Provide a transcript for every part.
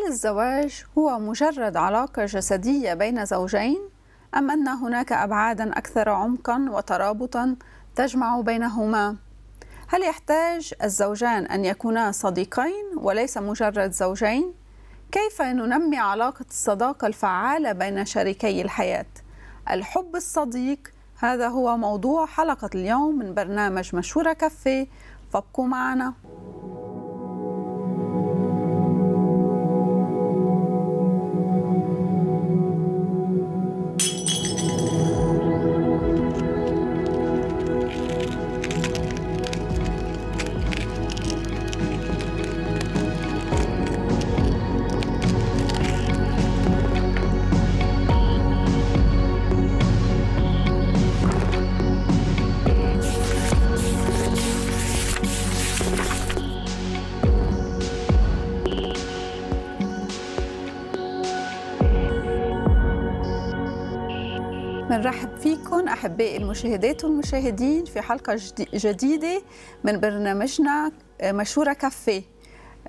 هل الزواج هو مجرد علاقة جسدية بين زوجين أم أن هناك أبعادا أكثر عمقا وترابطا تجمع بينهما؟ هل يحتاج الزوجان أن يكونا صديقين وليس مجرد زوجين؟ كيف ننمي علاقة الصداقة الفعالة بين شريكي الحياة؟ الحب الصديق هذا هو موضوع حلقة اليوم من برنامج مشهورة كافي فابقوا معنا. بنرحب فيكم أحبائي المشاهدات والمشاهدين في حلقة جديدة من برنامجنا آه، مشورة كافيه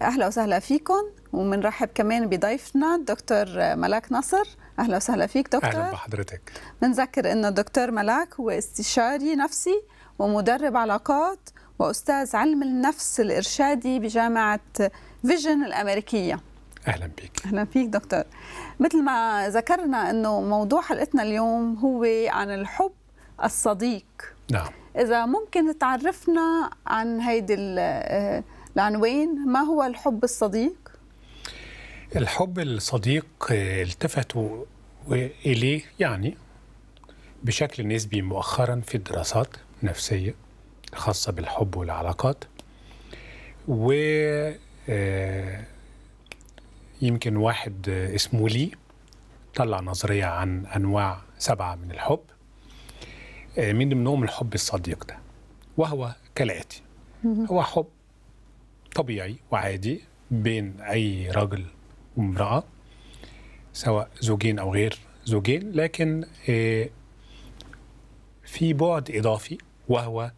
أهلا وسهلا فيكم ومنرحب كمان بضيفنا الدكتور آه، ملاك نصر أهلا وسهلا فيك دكتور أهلا بحضرتك بنذكر أنه الدكتور ملاك هو استشاري نفسي ومدرب علاقات وأستاذ علم النفس الإرشادي بجامعة فيجن الأمريكية اهلا بك اهلا فيك دكتور مثل ما ذكرنا انه موضوع حلقتنا اليوم هو عن الحب الصديق نعم اذا ممكن تعرفنا عن هيدي العنوان ما هو الحب الصديق الحب الصديق التفتوا اليه يعني بشكل نسبي مؤخرا في الدراسات النفسيه الخاصه بالحب والعلاقات و آه يمكن واحد اسمه لي طلع نظرية عن أنواع سبعة من الحب آه، من ضمنهم الحب الصديق ده وهو كالآتي هو حب طبيعي وعادي بين أي راجل وامرأة سواء زوجين أو غير زوجين لكن آه، في بعد إضافي وهو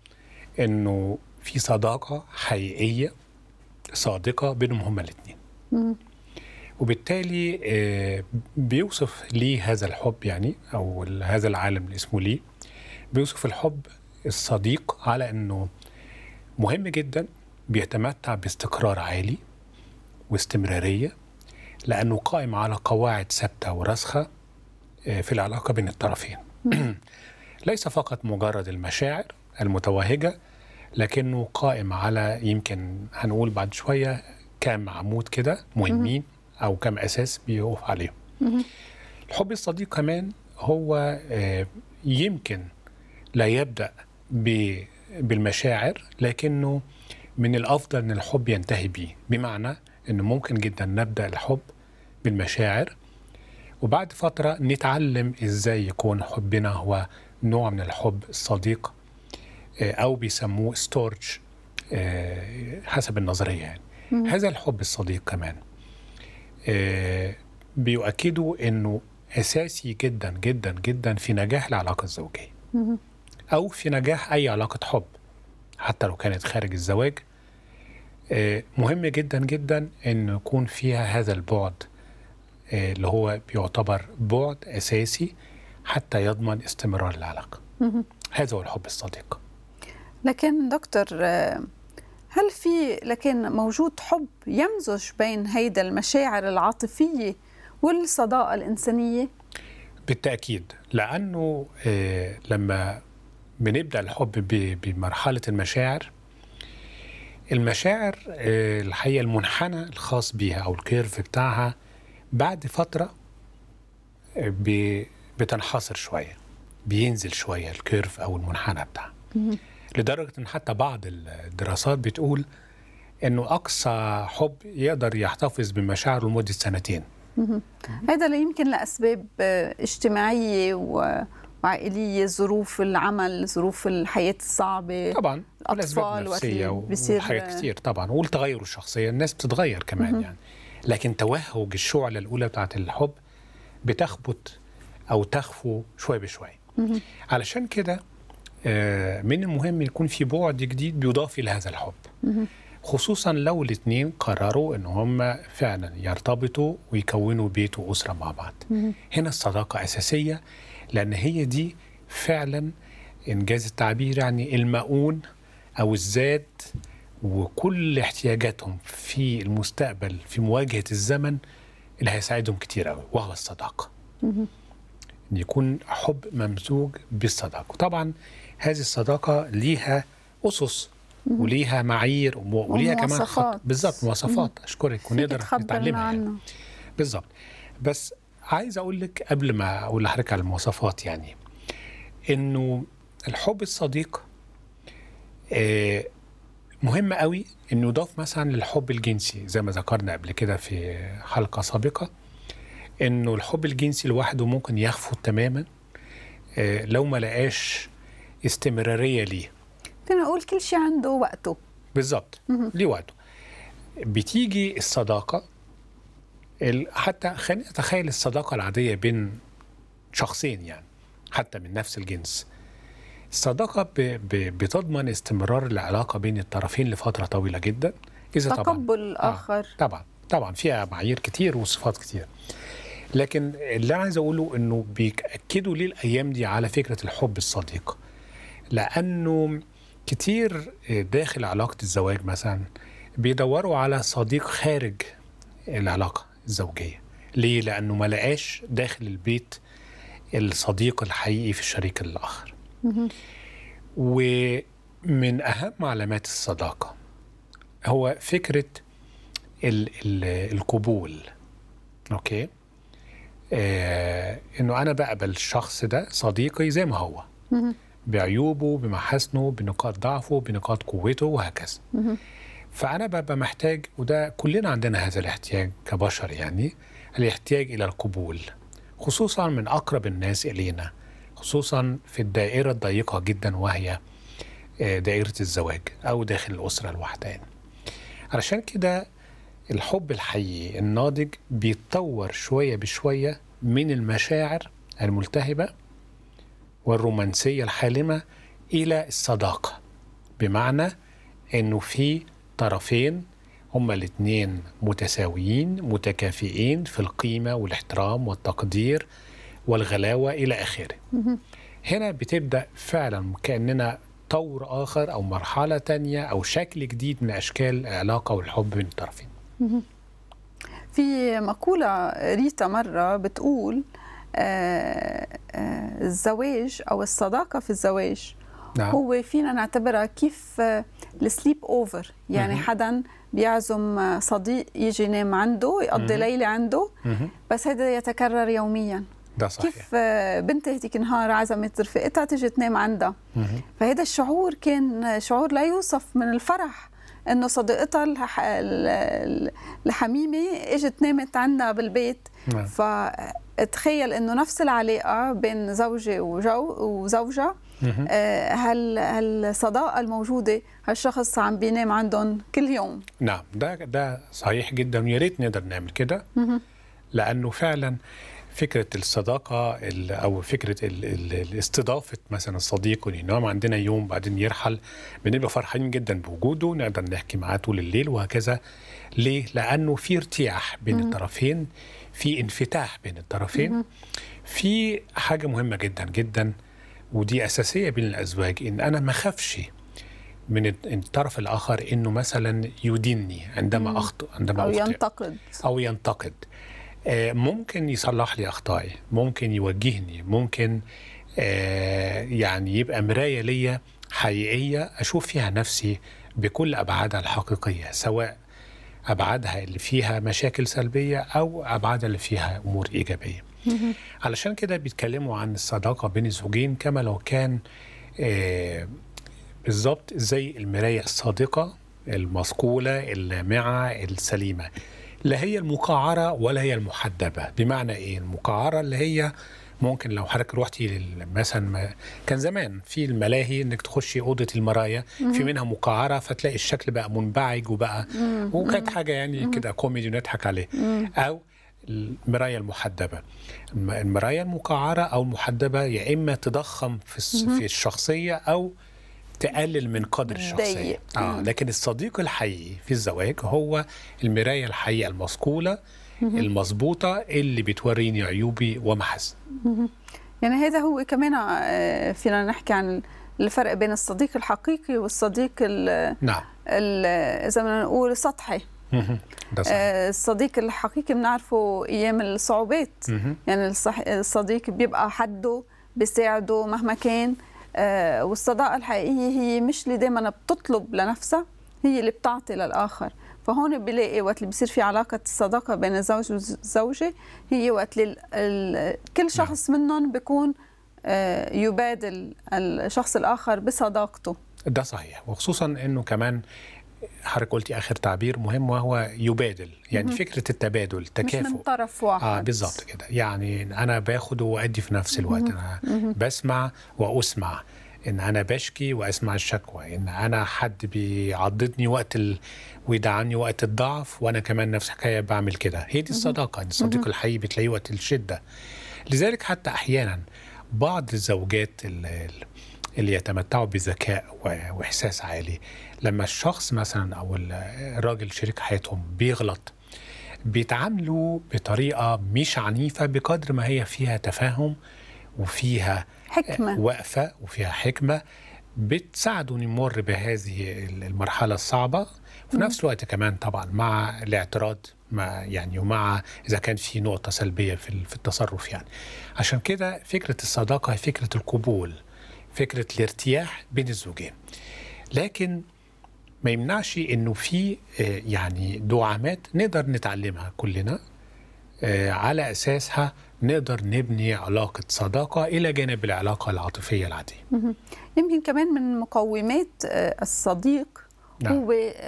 أنه في صداقة حقيقية صادقة بينهم هما الاتنين وبالتالي آه، بيوصف ليه هذا الحب يعني او هذا العالم اللي اسمه ليه بيوصف الحب الصديق على انه مهم جدا بيتمتع باستقرار عالي واستمراريه لانه قائم على قواعد ثابته وراسخه آه، في العلاقه بين الطرفين ليس فقط مجرد المشاعر المتوهجه لكنه قائم على يمكن هنقول بعد شويه كام عمود كده مهمين او كم اساس بيقف عليهم الحب الصديق كمان هو آه، يمكن لا يبدا بالمشاعر لكنه من الافضل ان الحب ينتهي بيه بمعنى انه ممكن جدا نبدا الحب بالمشاعر وبعد فتره نتعلم ازاي يكون حبنا هو نوع من الحب الصديق آه، او بيسموه ستورج آه، حسب النظريه يعني هذا الحب الصديق كمان آه، بيؤكدوا انه اساسي جدا جدا جدا في نجاح العلاقه الزوجيه او في نجاح اي علاقه حب حتى لو كانت خارج الزواج آه، مهم جدا جدا ان يكون فيها هذا البعد آه، اللي هو بيعتبر بعد اساسي حتى يضمن استمرار العلاقه هذا هو الحب الصديق لكن دكتور هل في لكن موجود حب يمزج بين هيدا المشاعر العاطفية والصداقة الإنسانية؟ بالتأكيد لأنه آه، لما بنبدأ الحب بمرحلة المشاعر المشاعر آه، الحقيقة المنحنى الخاص بيها أو الكيرف بتاعها بعد فترة آه، بتنحصر شوية بينزل شوية الكيرف أو المنحنى بتاعها لدرجة أن حتى بعض الدراسات بتقول أنه أقصى حب يقدر يحتفظ بمشاعره لمدة سنتين هذا لا يمكن لأسباب آه، اجتماعية و... عائلية ظروف العمل ظروف الحياة الصعبة طبعا الأطفال نفسية وحاجات آه، كتير طبعا والتغير الشخصية الناس بتتغير كمان يعني لكن توهج الشعلة الأولى بتاعة الحب بتخبط أو تخفو شوي بشوي علشان كده آه، من المهم يكون في بعد جديد بيضاف الى هذا الحب خصوصا لو الاثنين قرروا ان هم فعلا يرتبطوا ويكونوا بيت واسره مع بعض هنا الصداقه اساسيه لان هي دي فعلا انجاز التعبير يعني المؤون او الزاد وكل احتياجاتهم في المستقبل في مواجهه الزمن اللي هيساعدهم كتير قوي وهو الصداقه ان يكون حب ممزوج بالصداقه طبعا هذه الصداقه ليها اسس وليها معايير وليها كمان خط بالظبط مواصفات اشكرك ونقدر نتعلمها يعني. بالظبط بس عايز اقول لك قبل ما اقول لحضرتك على المواصفات يعني انه الحب الصديق آه، مهم قوي انه يضاف مثلا للحب الجنسي زي ما ذكرنا قبل كده في حلقه سابقه انه الحب الجنسي لوحده ممكن يخفض تماما آه، لو ما لقاش استمراريه ليه انا اقول كل شيء عنده وقته بالظبط ليه وقته بتيجي الصداقه حتى خلينا نتخيل الصداقه العاديه بين شخصين يعني حتى من نفس الجنس الصداقه ب... ب... بتضمن استمرار العلاقه بين الطرفين لفتره طويله جدا اذا تقبل طبعا تقبل الاخر آه طبعا طبعا فيها معايير كتير وصفات كتير لكن اللي انا عايز اقوله انه بياكدوا ليه الايام دي على فكره الحب الصديق لانه كتير آه، داخل علاقه الزواج مثلا بيدوروا على صديق خارج العلاقه الزوجيه ليه لانه ما لقاش داخل البيت الصديق الحقيقي في الشريك الاخر ومن اهم علامات الصداقه هو فكره الـ الـ القبول اوكي آه انه انا بقبل الشخص ده صديقي زي ما هو بعيوبه بمحاسنه بنقاط ضعفه بنقاط قوته وهكذا فأنا ببقى محتاج وده كلنا عندنا هذا الاحتياج كبشر يعني الاحتياج إلى القبول خصوصا من أقرب الناس إلينا خصوصا في الدائرة الضيقة جدا وهي آه، دائرة الزواج أو داخل الأسرة الوحدان علشان كده الحب الحقيقي الناضج بيتطور شوية بشوية من المشاعر الملتهبة والرومانسية الحالمة إلى الصداقة بمعنى أنه في طرفين هما الاثنين متساويين متكافئين في القيمة والاحترام والتقدير والغلاوة إلى آخره هنا بتبدأ فعلا كأننا طور آخر أو مرحلة تانية أو شكل جديد من أشكال العلاقة والحب بين الطرفين في مقولة ريتا مرة بتقول الزواج او الصداقه في الزواج نعم. هو فينا نعتبرها كيف آه، السليب اوفر يعني حدا بيعزم آه، صديق يجي ينام عنده يقضي ليله عنده بس هذا يتكرر يوميا ده صحيح. كيف آه، بنت هديك نهار عزمت رفيقتها تيجي تنام عندها فهذا الشعور كان شعور لا يوصف من الفرح انه صديقتها الحميمه اجت نامت عندنا بالبيت نعم. ف تخيل انه نفس العلاقه بين زوجي وجو وزوجه آه، هل هالصداقه الموجوده هالشخص عم بينام عندهم كل يوم نعم ده ده صحيح جدا ويا ريت نقدر نعمل كده لانه فعلا فكره الصداقه او فكره الاستضافه مثلا الصديق ينام عندنا يوم بعدين يرحل بنبقى فرحانين جدا بوجوده نقدر نحكي معاه طول الليل وهكذا ليه؟ لانه في ارتياح بين الطرفين في انفتاح بين الطرفين في حاجه مهمه جدا جدا ودي اساسيه بين الازواج ان انا ما اخافش من الطرف الاخر انه مثلا يديني عندما اخطئ عندما او ينتقد او ينتقد آه، ممكن يصلح لي اخطائي ممكن يوجهني ممكن آه، يعني يبقى مرايه ليا حقيقيه اشوف فيها نفسي بكل ابعادها الحقيقيه سواء ابعادها اللي فيها مشاكل سلبيه او ابعادها اللي فيها امور ايجابيه علشان كده بيتكلموا عن الصداقه بين الزوجين كما لو كان آه، بالظبط زي المرايه الصادقه المصقوله اللامعه السليمه لا هي المقعره ولا هي المحدبه بمعنى ايه المقعره اللي هي ممكن لو حضرتك روحتي مثلا كان زمان في الملاهي انك تخشي اوضه المرايا في منها مقعره فتلاقي الشكل بقى منبعج وبقى وكانت حاجه يعني كده كوميدي نضحك عليه او المرايا المحدبه المرايا المقعره او المحدبه يا اما تضخم في في الشخصيه او تقلل من قدر الشخصيه اه لكن الصديق الحقيقي في الزواج هو المرايه الحقيقه المصقوله المظبوطه اللي بتوريني عيوبي ومحاسن يعني هذا هو كمان آه، فينا نحكي عن الفرق بين الصديق الحقيقي والصديق ال نعم إذا بدنا نقول سطحي آه، الصديق الحقيقي بنعرفه ايام الصعوبات يعني الصديق بيبقى حده بيساعده مهما كان آه، والصداقه الحقيقيه هي مش اللي دايما بتطلب لنفسها هي اللي بتعطي للاخر فهون بلاقي وقت اللي بصير في علاقه الصداقه بين الزوج والزوجه هي وقت اللي كل نعم. شخص منهم بيكون آه، يبادل الشخص الاخر بصداقته ده صحيح وخصوصا انه كمان حضرتك قلتي اخر تعبير مهم وهو يبادل يعني مم. فكره التبادل تكافؤ مش من طرف واحد اه بالظبط كده يعني انا باخد وادي في نفس الوقت مم. انا مم. بسمع واسمع ان انا بشكي واسمع الشكوى ان انا حد بيعضدني وقت ال... عني وقت الضعف وانا كمان نفس الحكايه بعمل كده هي دي الصداقه الصديق الحقيقي بتلاقيه وقت الشده لذلك حتى احيانا بعض الزوجات اللي يتمتعوا بذكاء واحساس عالي لما الشخص مثلا او الراجل شريك حياتهم بيغلط بيتعاملوا بطريقه مش عنيفه بقدر ما هي فيها تفاهم وفيها حكمة وقفة وفيها حكمة بتساعده نمر بهذه المرحلة الصعبة في نفس الوقت كمان طبعا مع الاعتراض ما يعني ومع اذا كان في نقطه سلبيه في التصرف يعني عشان كده فكره الصداقه هي فكره القبول فكره الارتياح بين الزوجين لكن ما يمنعش انه في آه، يعني دعامات نقدر نتعلمها كلنا آه، على اساسها نقدر نبني علاقة صداقة إلى جانب العلاقة العاطفية العادية يمكن كمان من مقومات آه، الصديق نعم. هو آه،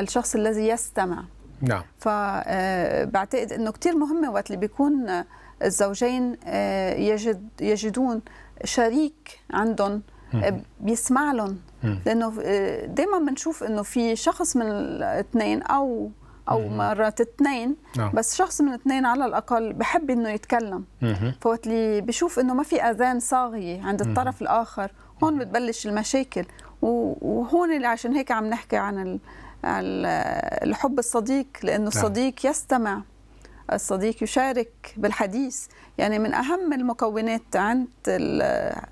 الشخص الذي يستمع نعم فبعتقد آه، أنه كتير مهم وقت اللي بيكون الزوجين يجد يجدون شريك عندهم بيسمع لهم لانه دائما بنشوف انه في شخص من الاثنين او او مرات اثنين نعم. بس شخص من اثنين على الاقل بحب انه يتكلم فوقت اللي بشوف انه ما في اذان صاغيه عند الطرف الاخر هون بتبلش المشاكل وهون اللي عشان هيك عم نحكي عن الحب الصديق لانه نعم. الصديق يستمع الصديق يشارك بالحديث يعني من أهم المكونات عند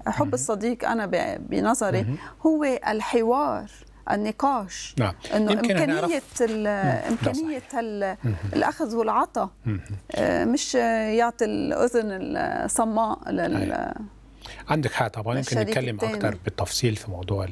حب الصديق أنا بنظري هو الحوار النقاش نعم. انه امكانيه امكانيه الاخذ والعطاء آه، مش يعطي الاذن الصماء لل عندك حق طبعا يمكن نتكلم اكثر بالتفصيل في موضوع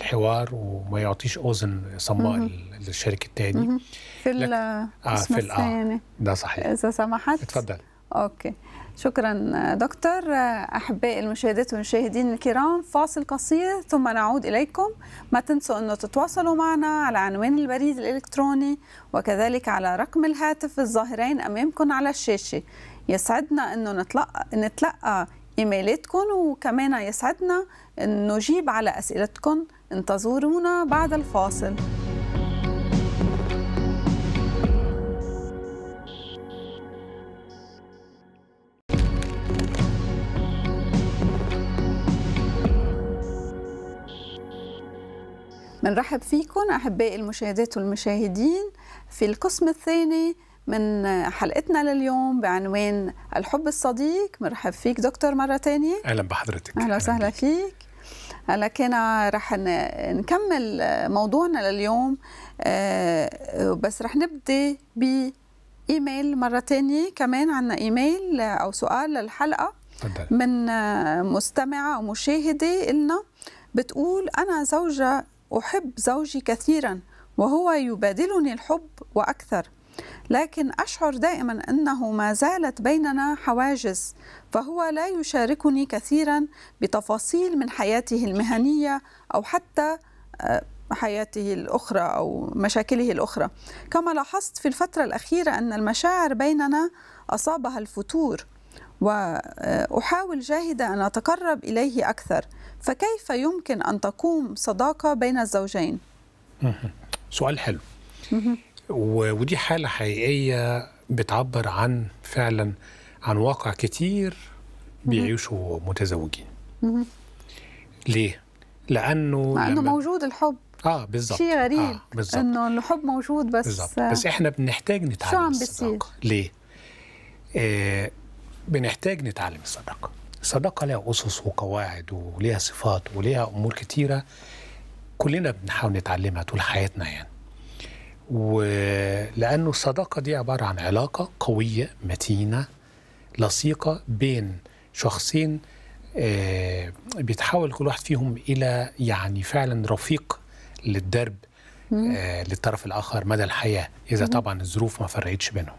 الحوار وما يعطيش اذن صماء للشركة الثاني في آه في آه. الثاني آه. ده صحيح اذا سمحت اتفضل اوكي شكرا دكتور احبائي المشاهدات والمشاهدين الكرام فاصل قصير ثم نعود إليكم ما تنسوا أنه تتواصلوا معنا على عنوان البريد الإلكتروني وكذلك على رقم الهاتف الظاهرين أمامكم على الشاشة يسعدنا أنه نتلقى, نتلقى إيميلاتكم وكمان يسعدنا أن نجيب على أسئلتكم انتظرونا بعد الفاصل بنرحب فيكم أحبائي المشاهدات والمشاهدين في القسم الثاني من حلقتنا لليوم بعنوان الحب الصديق مرحب فيك دكتور مرة ثانيه أهلا بحضرتك أهلا وسهلا فيك هلا كان رح نكمل موضوعنا لليوم آه، بس رح نبدأ ايميل مرة ثانيه كمان عنا إيميل أو سؤال للحلقة من مستمعة أو مشاهدة بتقول أنا زوجة احب زوجي كثيرا وهو يبادلني الحب واكثر لكن اشعر دائما انه ما زالت بيننا حواجز فهو لا يشاركني كثيرا بتفاصيل من حياته المهنيه او حتى آه، حياته الأخرى أو مشاكله الأخرى كما لاحظت في الفترة الأخيرة أن المشاعر بيننا أصابها الفتور واحاول جاهده ان اتقرب اليه اكثر فكيف يمكن ان تقوم صداقه بين الزوجين سؤال حلو ودي حاله حقيقيه بتعبر عن فعلا عن واقع كتير بيعيشوا متزوجين ليه لانه مع انه موجود الحب اه بالظبط شيء غريب آه انه الحب موجود بس بالظبط بس احنا بنحتاج نتعلم شو عم بيصير ليه آه بنحتاج نتعلم الصداقه الصداقه لها اسس وقواعد وليها صفات وليها امور كتيره كلنا بنحاول نتعلمها طول حياتنا يعني ولانه الصداقه دي عباره عن علاقه قويه متينه لصيقه بين شخصين آه، بيتحول كل واحد فيهم الى يعني فعلا رفيق للدرب آه، للطرف الاخر مدى الحياه اذا طبعا الظروف ما فرقتش بينهم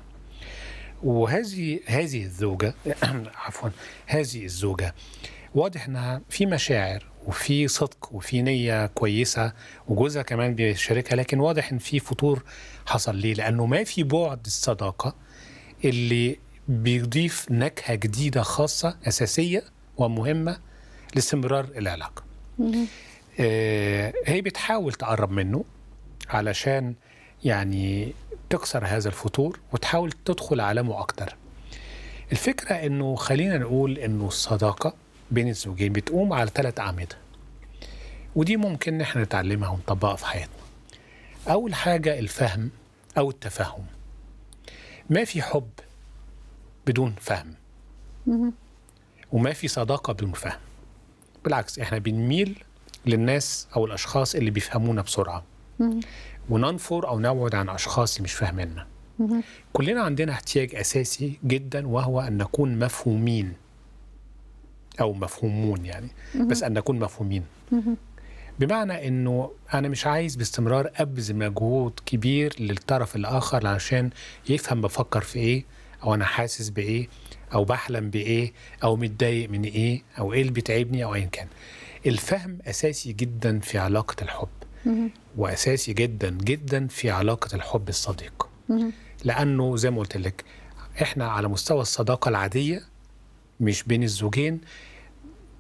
وهذه هذه الزوجة عفوا هذه الزوجة واضح انها في مشاعر وفي صدق وفي نية كويسة وجوزها كمان بيشاركها لكن واضح ان في فتور حصل ليه لانه ما في بعد الصداقة اللي بيضيف نكهة جديدة خاصة أساسية ومهمة لاستمرار العلاقة آه، هي بتحاول تقرب منه علشان يعني تكسر هذا الفتور وتحاول تدخل عالمه أكتر الفكرة أنه خلينا نقول أنه الصداقة بين الزوجين بتقوم على ثلاث أعمدة ودي ممكن نحن نتعلمها ونطبقها في حياتنا أول حاجة الفهم أو التفهم ما في حب بدون فهم وما في صداقة بدون فهم بالعكس احنا بنميل للناس أو الأشخاص اللي بيفهمونا بسرعة وننفر او نبعد عن اشخاص اللي مش فاهميننا كلنا عندنا احتياج اساسي جدا وهو ان نكون مفهومين او مفهومون يعني بس ان نكون مفهومين بمعنى انه انا مش عايز باستمرار ابذل مجهود كبير للطرف الاخر علشان يفهم بفكر في ايه او انا حاسس بايه او بحلم بايه او متضايق من ايه او ايه اللي بيتعبني او ايا كان الفهم اساسي جدا في علاقه الحب واساسي جدا جدا في علاقه الحب الصديق لانه زي ما قلت لك احنا على مستوى الصداقه العاديه مش بين الزوجين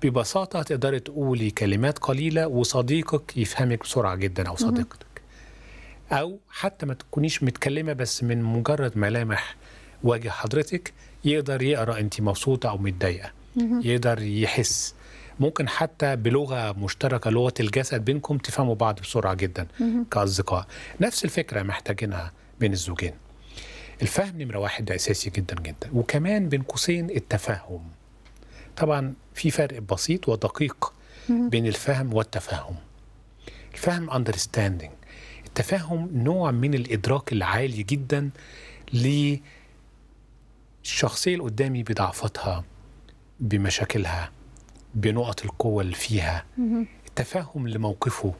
ببساطه تقدري تقولي كلمات قليله وصديقك يفهمك بسرعه جدا او صديقتك او حتى ما تكونيش متكلمه بس من مجرد ملامح وجه حضرتك يقدر يقرا انت مبسوطه او متضايقه يقدر يحس ممكن حتى بلغه مشتركه لغه الجسد بينكم تفهموا بعض بسرعه جدا كاصدقاء نفس الفكره محتاجينها بين الزوجين الفهم نمره واحد ده اساسي جدا جدا وكمان بين قوسين التفاهم طبعا في فرق بسيط ودقيق بين الفهم والتفاهم الفهم understanding التفاهم نوع من الادراك العالي جدا للشخصيه اللي قدامي بضعفاتها بمشاكلها بنقط القوة اللي فيها التفهم لموقفه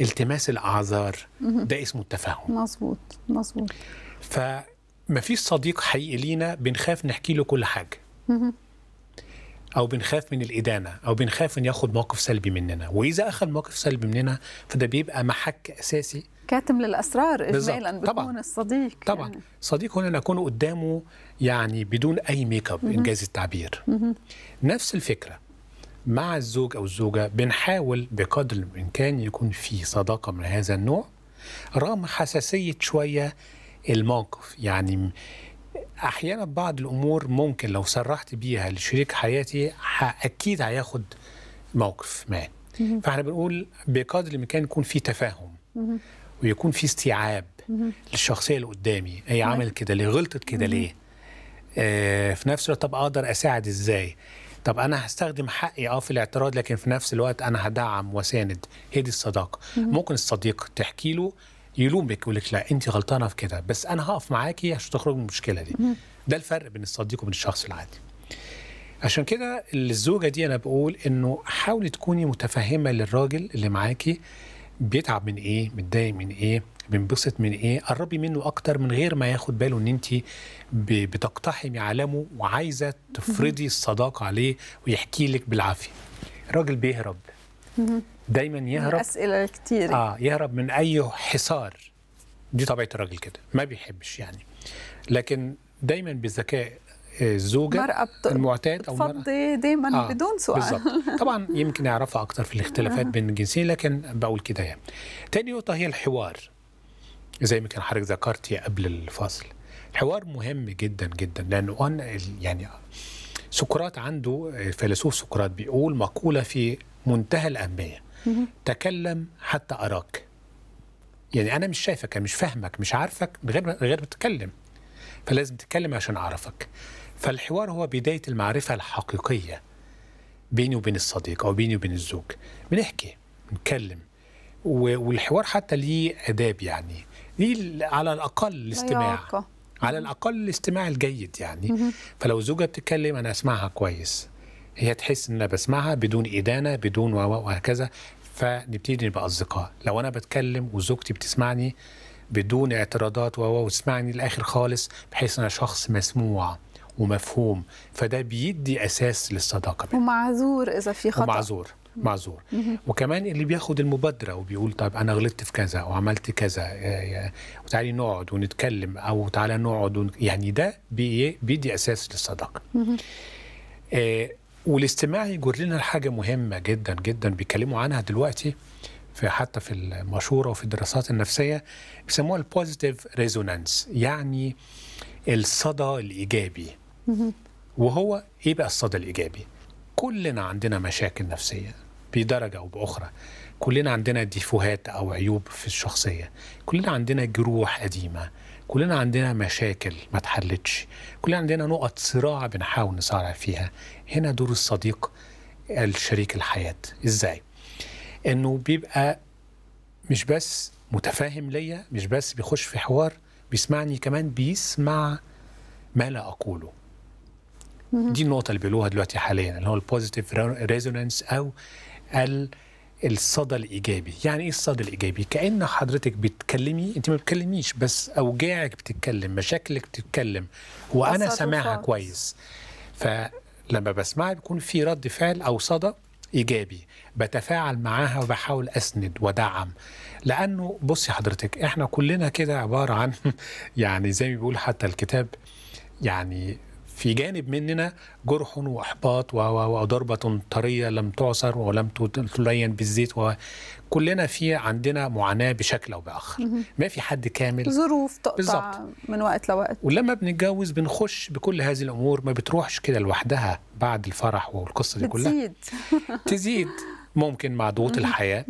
التماس الاعذار ده اسمه التفاهم مظبوط مظبوط فمفيش صديق حقيقي لينا بنخاف نحكي له كل حاجه او بنخاف من الادانه او بنخاف ان ياخد موقف سلبي مننا واذا اخذ موقف سلبي مننا فده بيبقى محك اساسي كاتم للاسرار اجمالا بكون الصديق طبعا يعني. صديق هنا نكون قدامه يعني بدون اي ميك اب انجاز التعبير نفس الفكره مع الزوج أو الزوجة بنحاول بقدر الإمكان يكون في صداقة من هذا النوع رغم حساسية شوية الموقف يعني أحيانا بعض الأمور ممكن لو صرحت بيها لشريك حياتي أكيد هياخد موقف ما فاحنا بنقول بقدر الإمكان يكون في تفاهم ويكون في استيعاب للشخصية اللي قدامي هي عملت كده ليه غلطت كده ليه آه في نفس الوقت طب أقدر أساعد إزاي طب انا هستخدم حقي اه في الاعتراض لكن في نفس الوقت انا هدعم واساند هي دي الصداقه ممكن الصديق تحكي له يلومك يقول لك لا انت غلطانه في كده بس انا هقف معاكي عشان تخرج من المشكله دي ده الفرق بين الصديق وبين الشخص العادي عشان كده الزوجه دي انا بقول انه حاولي تكوني متفهمه للراجل اللي معاكي بيتعب من ايه متضايق من ايه بنبسط من ايه قربي منه اكتر من غير ما ياخد باله ان انت بتقتحمي عالمه وعايزه تفرضي الصداقه عليه ويحكي لك بالعافيه الراجل بيهرب دايما يهرب اسئله كتير اه يهرب من اي حصار دي طبيعه الراجل كده ما بيحبش يعني لكن دايما بذكاء الزوجه آه، بت... المعتاد او المراه دايما آه بدون سؤال بالظبط طبعا يمكن يعرفها اكتر في الاختلافات بين الجنسين لكن بقول كده يعني تاني نقطه هي الحوار زي ما كان حضرتك ذكرتي قبل الفاصل الحوار مهم جدا جدا لانه أنا يعني سقراط عنده الفيلسوف سقراط بيقول مقولة في منتهى الأهمية تكلم حتى أراك يعني أنا مش شايفك أنا مش فاهمك مش عارفك غير غير بتتكلم فلازم تتكلم عشان أعرفك فالحوار هو بداية المعرفة الحقيقية بيني وبين الصديق أو بيني وبين الزوج بنحكي نتكلم والحوار حتى ليه آداب يعني دي على الاقل الاستماع على الاقل الاستماع الجيد يعني فلو زوجة بتتكلم انا اسمعها كويس هي تحس ان انا بسمعها بدون ادانه بدون وهكذا فنبتدي نبقى اصدقاء لو انا بتكلم وزوجتي بتسمعني بدون اعتراضات وتسمعني الاخر خالص بحيث انا شخص مسموع ومفهوم فده بيدي اساس للصداقه بيننا. ومعذور اذا في خطا ومعذور معذور وكمان اللي بياخد المبادره وبيقول طب انا غلطت في كذا وعملت كذا آه، آه، وتعالي نقعد ونتكلم او تعالى نقعد ون... يعني ده إيه؟ بيدي اساس للصداقه آه والاستماع يجر لحاجه مهمه جدا جدا بيتكلموا عنها دلوقتي في حتى في المشوره وفي الدراسات النفسيه بيسموها البوزيتيف ريزونانس يعني الصدى الايجابي وهو ايه بقى الصدى الايجابي كلنا عندنا مشاكل نفسيه بدرجه او باخرى كلنا عندنا ديفوهات او عيوب في الشخصيه كلنا عندنا جروح قديمه كلنا عندنا مشاكل ما اتحلتش كلنا عندنا نقط صراع بنحاول نصارع فيها هنا دور الصديق الشريك الحياه ازاي انه بيبقى مش بس متفاهم ليا مش بس بيخش في حوار بيسمعني كمان بيسمع ما لا اقوله دي النقطه اللي بيقولوها دلوقتي حاليا اللي هو البوزيتيف ريزونانس او الصدى الايجابي يعني ايه الصدى الايجابي كان حضرتك بتكلمي انت ما بتكلميش بس اوجاعك بتتكلم مشاكلك بتتكلم وانا سامعها كويس فلما بسمعها بيكون في رد فعل او صدى ايجابي بتفاعل معاها وبحاول اسند ودعم لانه بصي حضرتك احنا كلنا كده عباره عن يعني زي ما بيقول حتى الكتاب يعني في جانب مننا جرح واحباط وضربه طريه لم تعصر ولم تلين بالزيت وكلنا في عندنا معاناه بشكل او باخر ما في حد كامل ظروف تقطع بالزبط. من وقت لوقت ولما بنتجوز بنخش بكل هذه الامور ما بتروحش كده لوحدها بعد الفرح والقصه دي كلها تزيد تزيد ممكن مع ضغوط الحياه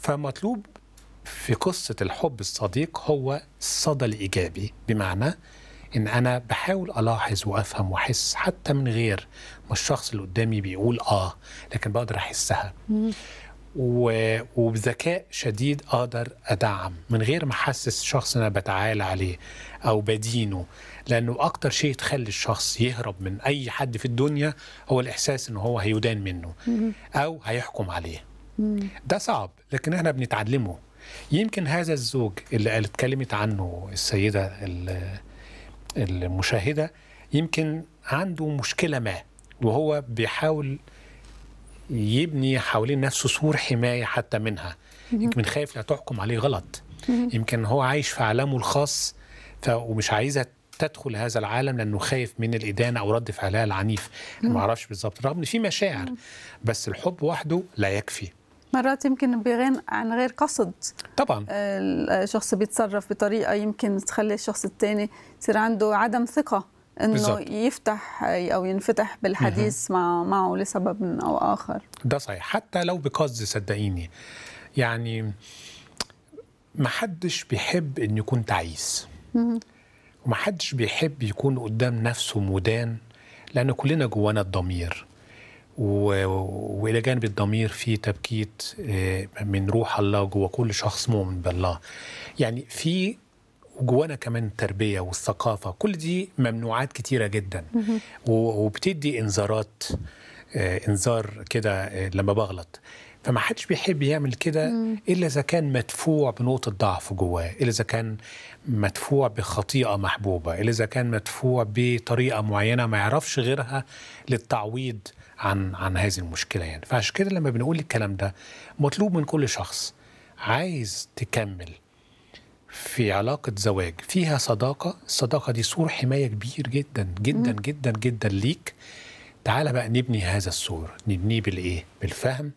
فمطلوب في قصه الحب الصديق هو الصدى الايجابي بمعنى ان انا بحاول الاحظ وافهم واحس حتى من غير ما الشخص اللي قدامي بيقول اه لكن بقدر احسها وبذكاء شديد اقدر ادعم من غير ما احسس شخص انا بتعالى عليه او بدينه لانه اكتر شيء تخلي الشخص يهرب من اي حد في الدنيا هو الاحساس ان هو هيدان منه او هيحكم عليه ده صعب لكن احنا بنتعلمه يمكن هذا الزوج اللي قالت اتكلمت عنه السيده اللي المشاهده يمكن عنده مشكله ما وهو بيحاول يبني حوالين نفسه سور حمايه حتى منها يمكن خايف لا تحكم عليه غلط يمكن هو عايش في عالمه الخاص ف... ومش عايزها تدخل هذا العالم لانه خايف من الادانه او رد فعلها العنيف ما اعرفش بالظبط رغم ان في مشاعر بس الحب وحده لا يكفي مرات يمكن بغير عن غير قصد طبعا آه، الشخص بيتصرف بطريقه يمكن تخلي الشخص الثاني يصير عنده عدم ثقه انه بالزبط. يفتح او ينفتح بالحديث مع معه لسبب او اخر ده صحيح حتى لو بقصد صدقيني يعني ما حدش بيحب ان يكون تعيس وما حدش بيحب يكون قدام نفسه مدان لان كلنا جوانا الضمير والى جانب الضمير في تبكيت آه، من روح الله جوه كل شخص مؤمن بالله يعني في جوانا كمان التربية والثقافة كل دي ممنوعات كتيرة جدا وبتدي إنذارات آه، إنذار كده آه، لما بغلط فما حدش بيحب يعمل كده إلا إذا كان مدفوع بنقطة ضعف جواه إلا إذا كان مدفوع بخطيئة محبوبة إلا إذا كان مدفوع بطريقة معينة ما يعرفش غيرها للتعويض عن عن هذه المشكله يعني فعشان كده لما بنقول الكلام ده مطلوب من كل شخص عايز تكمل في علاقة زواج فيها صداقة الصداقة دي سور حماية كبير جدا جدا مم. جدا جدا ليك تعالى بقى نبني هذا السور نبنيه بالإيه؟ بالفهم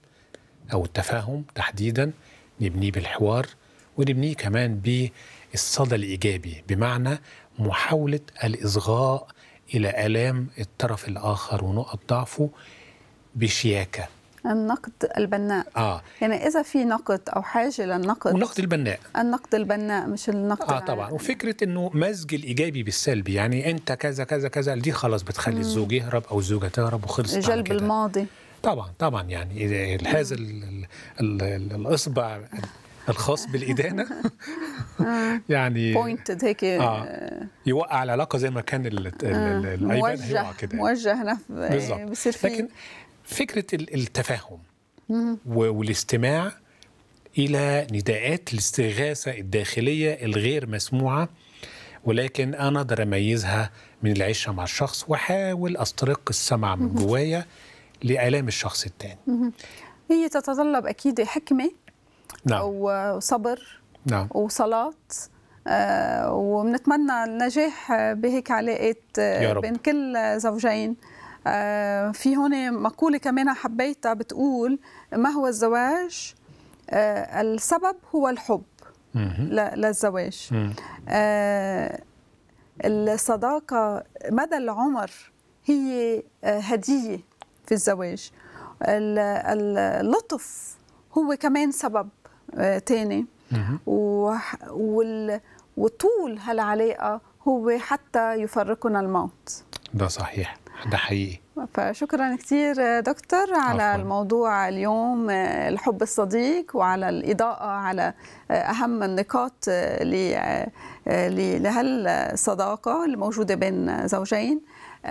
أو التفاهم تحديدا نبنيه بالحوار ونبنيه كمان بالصدى الإيجابي بمعنى محاولة الإصغاء الى الام الطرف الاخر ونقط ضعفه بشياكه النقد البناء اه يعني اذا في نقد او حاجه للنقد النقد البناء النقد البناء مش النقد اه طبعا يعني. وفكره انه مزج الايجابي بالسلبي يعني انت كذا كذا كذا دي خلاص بتخلي مم. الزوج يهرب او الزوجه تهرب وخلص جلب الماضي طبعا طبعا يعني هذا الاصبع الخاص بالإدانة يعني بوينتد هيك آه. آه. يوقع العلاقة زي ما كان آه. الأيبان هيوقع كده موجه نف... بصير فيه لكن فكرة التفاهم والاستماع إلى نداءات الاستغاثة الداخلية الغير مسموعة ولكن أنا أقدر أميزها من العيشة مع الشخص وأحاول أسترق السمع من جوايا لآلام الشخص التاني هي تتطلب أكيد حكمة نعم. وصبر نعم. وصلاة آه، وبنتمنى النجاح بهيك علاقات آه، بين كل زوجين آه، في هون مقولة كمان حبيتها بتقول ما هو الزواج السبب هو الحب للزواج الصداقة مدى العمر هي هدية في الزواج اللطف هو كمان سبب آه، تاني وطول هالعلاقه هو حتى يفرقنا الموت ده صحيح ده حقيقي فشكرا كثير دكتور على عفوا. الموضوع اليوم آه، الحب الصديق وعلى الإضاءة على آه، أهم النقاط لهالصداقة الموجودة بين زوجين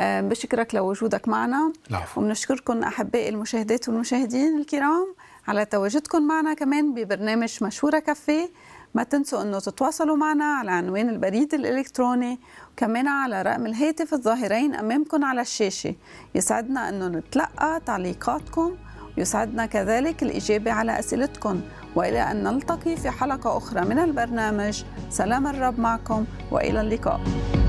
بشكرك لوجودك معنا العفو. وبنشكركم أحبائي المشاهدات والمشاهدين الكرام على تواجدكم معنا كمان ببرنامج مشهورة كافيه ما تنسوا أنه تتواصلوا معنا على عنوان البريد الإلكتروني وكمان على رقم الهاتف الظاهرين أمامكم على الشاشة يسعدنا أنه نتلقى تعليقاتكم ويسعدنا كذلك الإجابة على أسئلتكم وإلى أن نلتقي في حلقة أخرى من البرنامج سلام الرب معكم وإلى اللقاء